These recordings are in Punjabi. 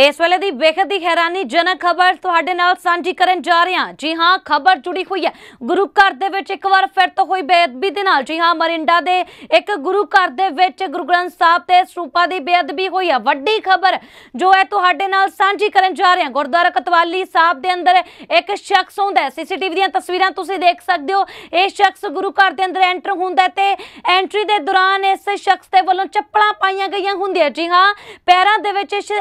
ਇਸ ਵੇਲੇ ਦੀ ਬੇਹੱਦ ਹੀ ਜਨਕ ਖਬਰ ਤੁਹਾਡੇ ਨਾਲ ਸਾਂਝੀ ਕਰਨ ਜਾ ਰਹੇ ਹਾਂ ਜੀ ਹਾਂ ਖਬਰ ਜੁੜੀ ਹੋਈ ਹੈ ਗੁਰੂ ਘਰ ਦੇ ਵਿੱਚ ਇੱਕ ਵਾਰ ਫਿਰ ਤੋਂ ਹੋਈ ਬੇਅਦਬੀ ਦੇ ਨਾਲ ਜੀ ਹਾਂ ਮਰਿੰਡਾ ਦੇ ਇੱਕ ਗੁਰੂ ਘਰ ਦੇ ਵਿੱਚ ਗੁਰੂ ਗ੍ਰੰਥ ਸਾਹਿਬ ਤੇ ਸਰੂਪਾਂ ਦੀ ਬੇਅਦਬੀ ਹੋਈ ਹੈ ਵੱਡੀ ਖਬਰ ਜੋ ਹੈ ਤੁਹਾਡੇ ਨਾਲ ਸਾਂਝੀ ਕਰਨ ਜਾ ਰਹੇ ਹਾਂ ਗੁਰਦੁਆਰਾ ਕਤਵਾਲੀ ਸਾਹਿਬ ਦੇ ਅੰਦਰ ਇੱਕ ਸ਼ਖਸ ਹੁੰਦਾ ਸੀਸੀਟੀਵੀ ਦੀਆਂ ਤਸਵੀਰਾਂ ਤੁਸੀਂ ਦੇਖ ਸਕਦੇ ਹੋ ਇਹ ਸ਼ਖਸ ਗੁਰੂ ਘਰ ਦੇ ਅੰਦਰ ਐਂਟਰ ਹੁੰਦਾ ਤੇ ਐਂਟਰੀ ਦੇ ਦੌਰਾਨ ਇਸ ਸ਼ਖਸ ਦੇ ਵੱਲੋਂ ਚੱਪਲਾਂ ਪਾਈਆਂ ਗਈਆਂ ਹੁੰਦੀਆਂ ਜੀ ਹਾਂ ਪੈਰਾਂ ਦੇ ਵਿੱਚ ਇਸ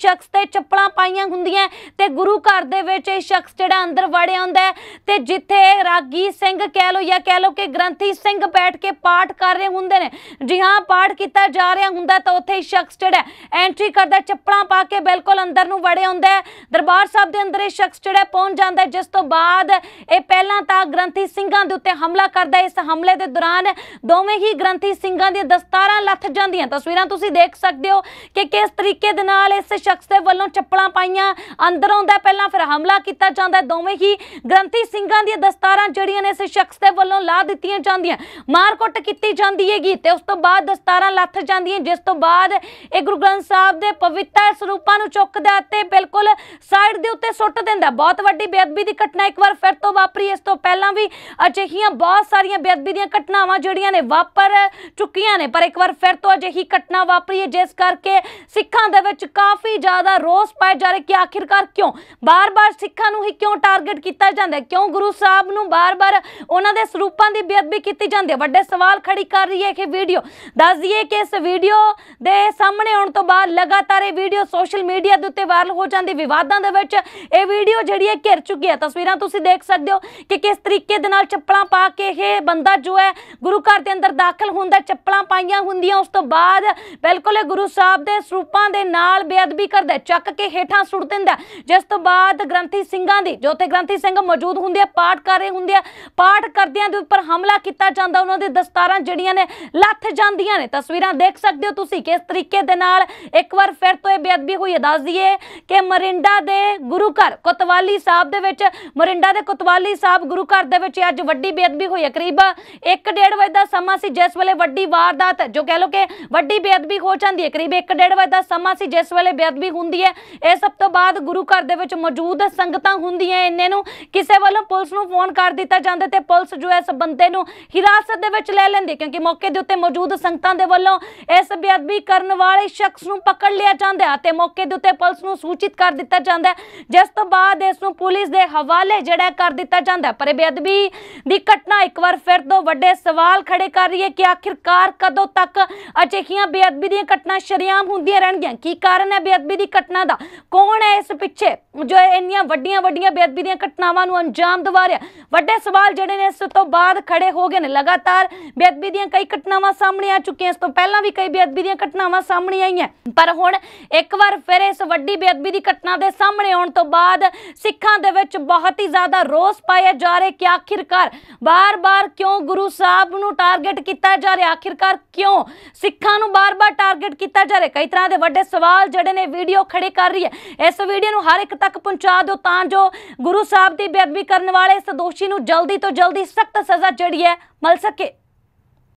ਸ਼ਖਸ ਸ਼ਖਸ ਤੇ ਚੱਪਲਾਂ ਪਾਈਆਂ ਹੁੰਦੀਆਂ ਤੇ ਗੁਰੂ ਘਰ ਦੇ ਵਿੱਚ ਇਹ ਸ਼ਖਸ ਜਿਹੜਾ ਅੰਦਰ ਵੜਿਆ ਹੁੰਦਾ ਤੇ ਜਿੱਥੇ ਰਾਗੀ ਸਿੰਘ ਕਹਿ ਲੋ ਜਾਂ ਕਹਿ ਲੋ ਕਿ ਗ੍ਰੰਥੀ ਸਿੰਘ ਬੈਠ ਕੇ ਪਾਠ ਕਰ ਰਹੇ ਹੁੰਦੇ ਨੇ ਜੀ ਹਾਂ ਪਾਠ ਕੀਤਾ ਜਾ ਰਿਹਾ ਹੁੰਦਾ ਤਾਂ ਉੱਥੇ ਇਹ ਸ਼ਖਸ ਜਿਹੜਾ ਐਂਟਰੀ ਕਰਦਾ ਚੱਪਲਾਂ ਪਾ ਕੇ ਬਿਲਕੁਲ ਅੰਦਰ ਨੂੰ ਵੜਿਆ ਹੁੰਦਾ ਦਰਬਾਰ ਸਾਹਿਬ ਦੇ ਅੰਦਰ ਇਹ ਸ਼ਖਸ ਜਿਹੜਾ ਪਹੁੰਚ ਜਾਂਦਾ ਜਿਸ ਤੋਂ ਬਾਅਦ ਇਹ ਪਹਿਲਾਂ ਤਾਂ ਗ੍ਰੰਥੀ ਸਿੰਘਾਂ ਦੇ ਉੱਤੇ ਹਮਲਾ ਕਰਦਾ ਇਸ ਹਮਲੇ ਦੇ ਦੌਰਾਨ ਦੋਵੇਂ ਹੀ ਗ੍ਰੰਥੀ ਸਿੰਘਾਂ ਦੀਆਂ ਦਸਤਾਰਾਂ ਲੱਥ ਜਾਂਦੀਆਂ ਤਸਵੀਰਾਂ ਤੁਸੀਂ ਦੇਖ ਸਕਦੇ ਹੋ ਕਿ ਕਿਸ ਤਰੀਕੇ ਦੇ ਨਾਲ ਇਸ ਸ਼ਖਸ ਦੇ ਵੱਲੋਂ ਚੱਪਲਾਂ ਪਾਈਆਂ ਅੰਦਰ ਆਉਂਦਾ ਪਹਿਲਾਂ ਫਿਰ ਹਮਲਾ ਕੀਤਾ ਜਾਂਦਾ ਦੋਵੇਂ ਹੀ ਗ੍ਰੰਥੀ ਸਿੰਘਾਂ ਦੀਆਂ ਦਸਤਾਰਾਂ ਜਿਹੜੀਆਂ ਨੇ ਇਸ ਸ਼ਖਸ ਦੇ ਵੱਲੋਂ ਲਾ ਦਿੱਤੀਆਂ ਜਾਂਦੀਆਂ ਮਾਰਕੁੱਟ ਕੀਤੀ ਜਾਂਦੀ ਹੈਗੀ ਤੇ ਉਸ ਤੋਂ ਬਾਅਦ ਦਸਤਾਰਾਂ ਲੱਥ ਜਾਂਦੀਆਂ ਜਿਸ ਤੋਂ ਬਾਅਦ ਇਹ ਗੁਰੂ ਗ੍ਰੰਥ ਸਾਹਿਬ ਦੇ ਪਵਿੱਤਰ ਸਰੂਪਾਂ ਨੂੰ ਚੁੱਕਦਾ ਤੇ ਬਿਲਕੁਲ ਸਾਈਡ ਦੇ ਉੱਤੇ ਸੁੱਟ ਦਿੰਦਾ ਬਹੁਤ ਵੱਡੀ ਬੇਅਦਬੀ ਦੀ ਘਟਨਾ ਇੱਕ ਵਾਰ ਫਿਰ ਤੋਂ ਵਾਪਰੀ ਇਸ ਤੋਂ ਪਹਿਲਾਂ ਵੀ ਅਜਿਹੀਆਂ ਬਹੁਤ ਸਾਰੀਆਂ ਬੇਅਦਬੀ ਦੀਆਂ ਘਟਨਾਵਾਂ ਜਿਹੜੀਆਂ ਨੇ ਵਾਪਰ ਚੁੱਕੀਆਂ ਨੇ ਪਰ ਇੱਕ ਵਾਰ ਫਿਰ ਤੋਂ ਅਜਿਹੀ ਘਟਨਾ ਵਾਪਰੀ ਹੈ ਜਿਸ ਕਰਕੇ ਸਿੱਖਾਂ ਦੇ ਵਿੱਚ ਕਾਫੀ ਜ਼ਿਆਦਾ ਜ਼ਿਆਦਾ ਰੋਸ ਪਾਇਆ ਜਾ ਰਿਹਾ ਕਿ ਆਖਿਰਕਾਰ ਕਿਉਂ ਬਾਰ-ਬਾਰ ਸਿੱਖਾਂ ਨੂੰ ਹੀ ਕਿਉਂ ਟਾਰਗੇਟ ਕੀਤਾ ਜਾਂਦਾ ਹੈ ਕਿਉਂ ਗੁਰੂ ਸਾਹਿਬ ਨੂੰ ਬਾਰ-ਬਾਰ ਉਹਨਾਂ ਦੇ ਸਰੂਪਾਂ ਦੀ ਬੇਅਦਬੀ ਕੀਤੀ ਜਾਂਦੀ ਹੈ ਵੱਡੇ ਸਵਾਲ ਖੜੀ ਕਰ ਰਹੀ ਹੈ ਕਿ ਵੀਡੀਓ ਦੱਸ ਦਈਏ ਕਿ ਇਸ ਵੀਡੀਓ ਦੇ ਸਾਹਮਣੇ ਆਉਣ ਤੋਂ ਬਾਅਦ ਲਗਾਤਾਰ ਇਹ ਵੀਡੀਓ ਸੋਸ਼ਲ ਮੀਡੀਆ ਦੇ ਉੱਤੇ ਵਾਇਰਲ ਹੋ ਜਾਂਦੀ ਵਿਵਾਦਾਂ ਦੇ ਵਿੱਚ ਇਹ ਵੀਡੀਓ ਜਿਹੜੀ ਹੈ ਘਿਰ ਚੁੱਕੀ ਹੈ ਤਸਵੀਰਾਂ ਤੁਸੀਂ ਦੇਖ ਸਕਦੇ ਹੋ ਕਿ ਕਿਸ ਤਰੀਕੇ ਦੇ ਨਾਲ ਚੱਪਲਾਂ ਪਾ ਕੇ ਇਹ ਬੰਦਾ ਜੋ ਹੈ ਗੁਰੂ ਘਰ ਦੇ ਅੰਦਰ ਦਾਖਲ ਹੁੰਦਾ ਚੱਪਲਾਂ ਪਾਈਆਂ ਹੁੰਦੀਆਂ ਉਸ ਤੋਂ ਬਾਅਦ ਬਿਲਕੁਲ ਇਹ ਗੁਰੂ ਸਾਹਿਬ ਦੇ ਸਰੂਪਾਂ ਦੇ ਨਾਲ ਬੇਅਦਬੀ ਕਰ ਦਿੰਦਾ ਚੱਕ ਕੇ ਹੇਠਾਂ ਸੁੱਟ ਦਿੰਦਾ ਜਿਸ ਤੋਂ ਬਾਅਦ ਗ੍ਰੰਥੀ ਸਿੰਘਾਂ ਦੀ ਜੋ ਉਥੇ ਗ੍ਰੰਥੀ ਸਿੰਘ ਮੌਜੂਦ ਹੁੰਦੇ ਆ ਪਾਠ ਕਰ ਰਹੇ ਹੁੰਦੇ ਆ ਪਾਠ ਕਰਦਿਆਂ ਦੇ ਉੱਪਰ ਹਮਲਾ ਕੀਤਾ ਜਾਂਦਾ ਉਹਨਾਂ ਦੇ ਦਸਤਾਰਾਂ ਜਿਹੜੀਆਂ ਨੇ ਲੱਥ ਜਾਂਦੀਆਂ ਨੇ ਤਸਵੀਰਾਂ ਦੇਖ ਸਕਦੇ ਹੋ ਤੁਸੀਂ ਕਿਸ ਤਰੀਕੇ ਦੇ ਨਾਲ ਇੱਕ ਵਾਰ ਫਿਰ ਤੋਂ ਇਹ ਬੇਅਦਬੀ ਹੋਈ ਹੈ ਦੱਸ ਦਈਏ ਕਿ ਮਰਿੰਡਾ ਦੇ ਗੁਰੂ ਘਰ ਕੋਤਵਾਲੀ ਸਾਹਿਬ ਦੇ ਵਿੱਚ ਮਰਿੰਡਾ ਦੇ ਕੋਤਵਾਲੀ ਸਾਹਿਬ ਗੁਰੂ ਘਰ ਦੇ ਵਿੱਚ ਅੱਜ ਵੱਡੀ ਬੇਅਦਬੀ ਹੋਈ ਹੈ ਕਰੀਬ 1:30 ਵਜੇ ਦਾ ਸਮਾਂ ਸੀ ਜਿਸ ਵੇਲੇ ਵੱਡੀ ਵਾਰਦਾਤ ਜੋ ਕਹਿ ਲੋ ਕਿ ਵੱਡੀ ਬੇਅਦਬੀ ਹੋ ਜਾਂਦੀ ਹੈ ਕਰੀਬ 1:30 ਵਜੇ ਦਾ ਸਮਾਂ ਸੀ ਜਿਸ ਵੇਲੇ ਬੇਅਦਬੀ ਹਾਜ਼ਰੀ ਹੁੰਦੀ ਹੈ ਇਹ ਸਭ ਤੋਂ ਬਾਅਦ ਗੁਰੂ ਘਰ ਦੇ ਵਿੱਚ ਮੌਜੂਦ ਸੰਗਤਾਂ ਹੁੰਦੀਆਂ ਇੰਨੇ ਨੂੰ ਕਿਸੇ ਵੱਲੋਂ ਪੁਲਿਸ ਨੂੰ ਫੋਨ ਕਰ ਦਿੱਤਾ ਜਾਂਦਾ ਤੇ ਪੁਲਿਸ ਜੋ ਇਸ ਬੰਦੇ ਨੂੰ ਹਿਰਾਸਤ ਦੇ ਵਿੱਚ ਲੈ ਲੈਂਦੀ ਕਿਉਂਕਿ ਮੌਕੇ ਦੇ ਉੱਤੇ ਮੌਜੂਦ ਸੰਗਤਾਂ ਦੇ ਵੱਲੋਂ ਇਸ ਬੇਅਦਬੀ ਕਰਨ ਵਾਲੇ ਸ਼ਖਸ ਨੂੰ ਪਕੜ ਲਿਆ ਜਾਂਦਾ ਤੇ ਮੌਕੇ ਦੇ ਉੱਤੇ ਪੁਲਿਸ ਨੂੰ ਸੂਚਿਤ ਕਰ ਦਿੱਤਾ ਜਾਂਦਾ ਜਿਸ ਤੋਂ ਬਾਅਦ ਇਸ ਨੂੰ ਪੁਲਿਸ ਦੇ ਹਵਾਲੇ ਜਿਹੜਾ ਕਰ ਦਿੱਤਾ ਜਾਂਦਾ ਪਰ ਇਹ ਬੇਅਦਬੀ ਦੀ ਘਟਨਾ ਇੱਕ ਵਾਰ ਫਿਰ ਤੋਂ ਵੱਡੇ ਸਵਾਲ ਖੜੇ ਕਰ ਰਹੀ ਹੈ ਕਿ ਆਖਿਰਕਾਰ ਕਦੋਂ ਤੱਕ ਅਜਿਹੀਆਂ ਬੇਅਦਬੀ ਦੀਆਂ ਘਟਨਾ ਸ਼ਰੀਆਮ ਹੁੰਦੀਆਂ ਰਹਿਣਗੀਆਂ ਕੀ ਕਾਰਨ ਹੈ ਬੇਅਦਬੀ ਦੀ ਘਟਨਾ ਦਾ ਕੌਣ ਹੈ ਇਸ ਪਿੱਛੇ ਜੋ ਇੰਨੀਆਂ ਵੱਡੀਆਂ ਵੱਡੀਆਂ ਬੇਅਦਬੀ ਦੀਆਂ ਘਟਨਾਵਾਂ ਨੂੰ ਅੰਜਾਮ ਦਵਾ ਰਿਹਾ ਵੱਡੇ ਸਵਾਲ ਜਿਹੜੇ ਨੇ ਇਸ ਤੋਂ ਬਾਅਦ ਖੜੇ ਹੋ ਗਏ ਨੇ ਲਗਾਤਾਰ ਬੇਅਦਬੀ ਦੀਆਂ ਕਈ ਘਟਨਾਵਾਂ ਸਾਹਮਣੇ ਆ ਚੁੱਕੀਆਂ ਇਸ ਤੋਂ ਪਹਿਲਾਂ ਵੀ ਕਈ ਬੇਅਦਬੀ ਦੀਆਂ ਘਟਨਾਵਾਂ ਸਾਹਮਣੇ ਆਈਆਂ ਪਰ ਹੁਣ ਇੱਕ ਵਾਰ ਫਿਰ ਇਸ ਵੱਡੀ ਬੇਅਦਬੀ ਦੀ ਘਟਨਾ ਦੇ ਸਾਹਮਣੇ ਆਉਣ ਤੋਂ ਬਾਅਦ ਸਿੱਖਾਂ ਦੇ ਵਿੱਚ ਬਹੁਤ ਹੀ ਜ਼ਿਆਦਾ ਰੋਸ ਪਾਇਆ ਜਾ ਰਿਹਾ ਕਿ ਆਖਿਰਕਾਰ ਬਾਰ-ਬਾਰ ਕਿਉਂ ਗੁਰੂ ਸਾਹਿਬ ਨੂੰ ਟਾਰਗੇਟ ਕੀਤਾ ਜਾ ਰਿਹਾ ਆਖਿਰਕਾਰ ਕਿਉਂ ਸਿੱਖਾਂ ਨੂੰ ਬਾਰ-ਬਾਰ ਟਾਰਗੇਟ ਕੀਤਾ ਜਾ ਰਿਹਾ ਕਈ ਤਰ੍ਹਾਂ ਦੇ ਵੱਡੇ ਸਵਾਲ ਜਿਹੜੇ ਨੇ ਵੀ ਵੀਡੀਓ ਖੜੇ ਕਰ ਰਹੀ ਹੈ ਇਸ ਵੀਡੀਓ ਨੂੰ ਹਰ ਇੱਕ ਤੱਕ ਪਹੁੰਚਾ ਦਿਓ ਤਾਂ ਜੋ ਗੁਰੂ ਸਾਹਿਬ ਦੀ ਬੇਅਦਬੀ ਕਰਨ ਵਾਲੇ ਇਸ ਦੋਸ਼ੀ ਨੂੰ ਜਲਦੀ ਤੋਂ ਜਲਦੀ ਸਖਤ ਸਜ਼ਾ ਜਿਹੜੀ ਹੈ ਮਿਲ ਸਕੇ